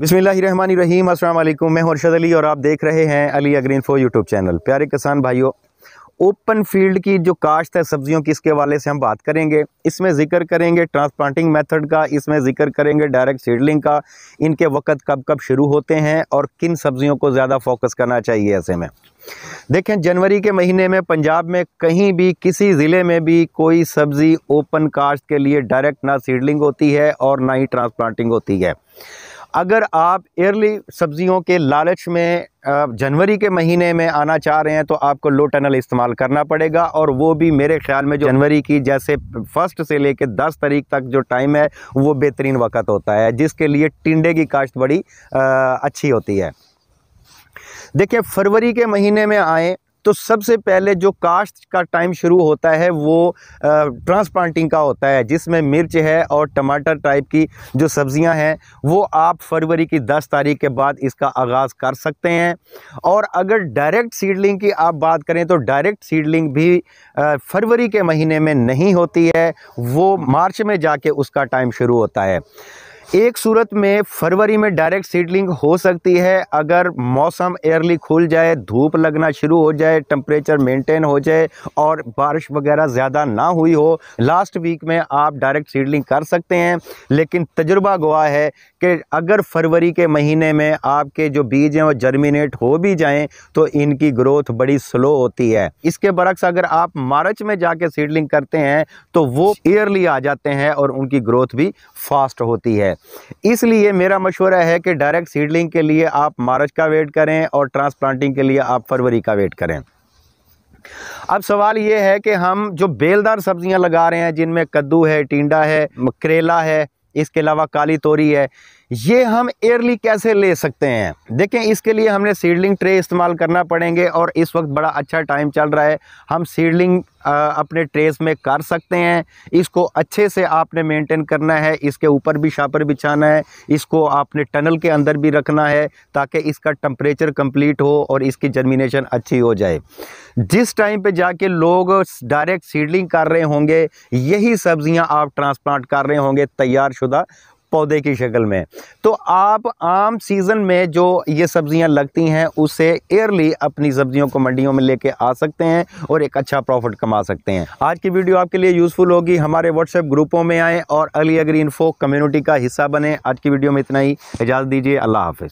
बिसमीम वालेकुम मैं हर्षद अली और आप देख रहे हैं अली अग्रीन फो यूट्यूब चैनल प्यारे किसान भाइयों ओपन फील्ड की जो काश्त है सब्जियों की इसके वाले से हम बात करेंगे इसमें जिक्र करेंगे ट्रांसप्लांटिंग मेथड का इसमें जिक्र करेंगे डायरेक्ट सीडलिंग का इनके वक्त कब कब शुरू होते हैं और किन सब्जियों को ज़्यादा फोकस करना चाहिए ऐसे में देखें जनवरी के महीने में पंजाब में कहीं भी किसी ज़िले में भी कोई सब्ज़ी ओपन काश्त के लिए डायरेक्ट ना सीडलिंग होती है और ना ही ट्रांसप्लांटिंग होती है अगर आप एयरली सब्जियों के लालच में जनवरी के महीने में आना चाह रहे हैं तो आपको लो टनल इस्तेमाल करना पड़ेगा और वो भी मेरे ख्याल में जो जनवरी की जैसे फर्स्ट से लेकर दस तारीख तक जो टाइम है वो बेहतरीन वक्त होता है जिसके लिए टिंडे की काश्त बड़ी अच्छी होती है देखिए फरवरी के महीने में आएँ तो सबसे पहले जो काश्त का टाइम शुरू होता है वो ट्रांसप्लांटिंग का होता है जिसमें मिर्च है और टमाटर टाइप की जो सब्ज़ियाँ हैं वो आप फरवरी की दस तारीख के बाद इसका आगाज़ कर सकते हैं और अगर डायरेक्ट सीडलिंग की आप बात करें तो डायरेक्ट सीडलिंग भी फरवरी के महीने में नहीं होती है वो मार्च में जाके उसका टाइम शुरू होता है एक सूरत में फरवरी में डायरेक्ट सीडलिंग हो सकती है अगर मौसम एयरली खुल जाए धूप लगना शुरू हो जाए टेम्परेचर मेंटेन हो जाए और बारिश वगैरह ज़्यादा ना हुई हो लास्ट वीक में आप डायरेक्ट सीडलिंग कर सकते हैं लेकिन तजुर्बा गवाह है कि अगर फरवरी के महीने में आपके जो बीज हैं वो जर्मिनेट हो भी जाएँ तो इनकी ग्रोथ बड़ी स्लो होती है इसके बरक्स अगर आप मार्च में जा सीडलिंग करते हैं तो वो एयरली आ जाते हैं और उनकी ग्रोथ भी फास्ट होती है इसलिए मेरा मशवरा है कि डायरेक्ट सीडलिंग के लिए आप मार्च का वेट करें और ट्रांसप्लांटिंग के लिए आप फरवरी का वेट करें अब सवाल ये है कि हम जो बेलदार सब्जियां लगा रहे हैं जिनमें कद्दू है टिंडा है करेला है इसके अलावा काली तोरी है ये हम एयरली कैसे ले सकते हैं देखें इसके लिए हमने सीडलिंग ट्रे इस्तेमाल करना पड़ेंगे और इस वक्त बड़ा अच्छा टाइम चल रहा है हम सीडलिंग अपने ट्रेस में कर सकते हैं इसको अच्छे से आपने मेंटेन करना है इसके ऊपर भी शापर बिछाना है इसको आपने टनल के अंदर भी रखना है ताकि इसका टम्परेचर कंप्लीट हो और इसकी जर्मिनेशन अच्छी हो जाए जिस टाइम पे जाके लोग डायरेक्ट सीडलिंग कर रहे होंगे यही सब्जियां आप ट्रांसप्लांट कर रहे होंगे तैयार शुदा पौधे की शक्ल में तो आप आम सीज़न में जो ये सब्ज़ियाँ लगती हैं उसे एयरली अपनी सब्ज़ियों को मंडियों में लेके आ सकते हैं और एक अच्छा प्रॉफिट कमा सकते हैं आज की वीडियो आपके लिए यूज़फुल होगी हमारे व्हाट्सएप ग्रुपों में आएँ और अली अग्री इन्फो कम्युनिटी का हिस्सा बने आज की वीडियो में इतना ही इजाज़त दीजिए अल्लाह हाफिज़